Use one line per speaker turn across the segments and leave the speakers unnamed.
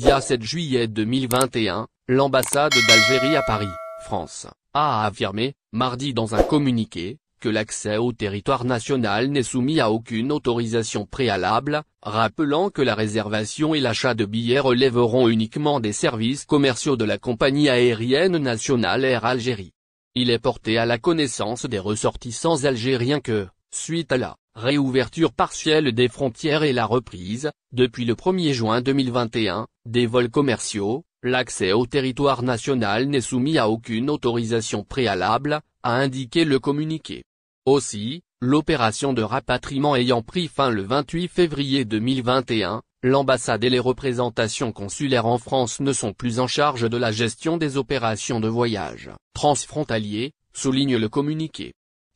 Dia 7 juillet 2021, l'ambassade d'Algérie à Paris, France, a affirmé, mardi dans un communiqué, que l'accès au territoire national n'est soumis à aucune autorisation préalable, rappelant que la réservation et l'achat de billets relèveront uniquement des services commerciaux de la compagnie aérienne nationale Air Algérie. Il est porté à la connaissance des ressortissants algériens que, suite à la réouverture partielle des frontières et la reprise, depuis le 1er juin 2021, des vols commerciaux, l'accès au territoire national n'est soumis à aucune autorisation préalable, a indiqué le communiqué. Aussi, l'opération de rapatriement ayant pris fin le 28 février 2021, l'ambassade et les représentations consulaires en France ne sont plus en charge de la gestion des opérations de voyage transfrontaliers, souligne le communiqué.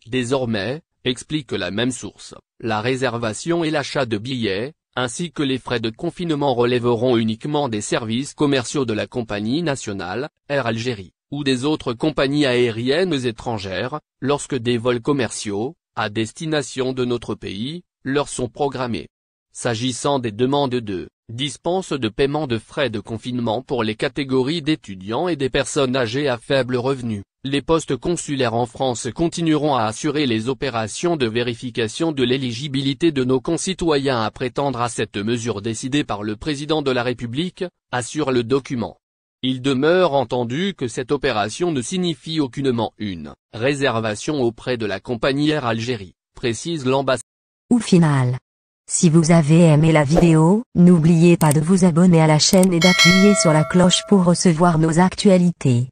Désormais, explique la même source, la réservation et l'achat de billets, ainsi que les frais de confinement relèveront uniquement des services commerciaux de la compagnie nationale, Air Algérie, ou des autres compagnies aériennes étrangères, lorsque des vols commerciaux, à destination de notre pays, leur sont programmés. S'agissant des demandes de dispense de paiement de frais de confinement pour les catégories d'étudiants et des personnes âgées à faible revenu, les postes consulaires en France continueront à assurer les opérations de vérification de l'éligibilité de nos concitoyens à prétendre à cette mesure décidée par le président de la République, assure le document. Il demeure entendu que cette opération ne signifie aucunement une réservation auprès de la compagnie Air Algérie, précise l'ambassade. Ou final. Si vous avez aimé la vidéo, n'oubliez pas de vous abonner à la chaîne et d'appuyer sur la cloche pour recevoir nos actualités.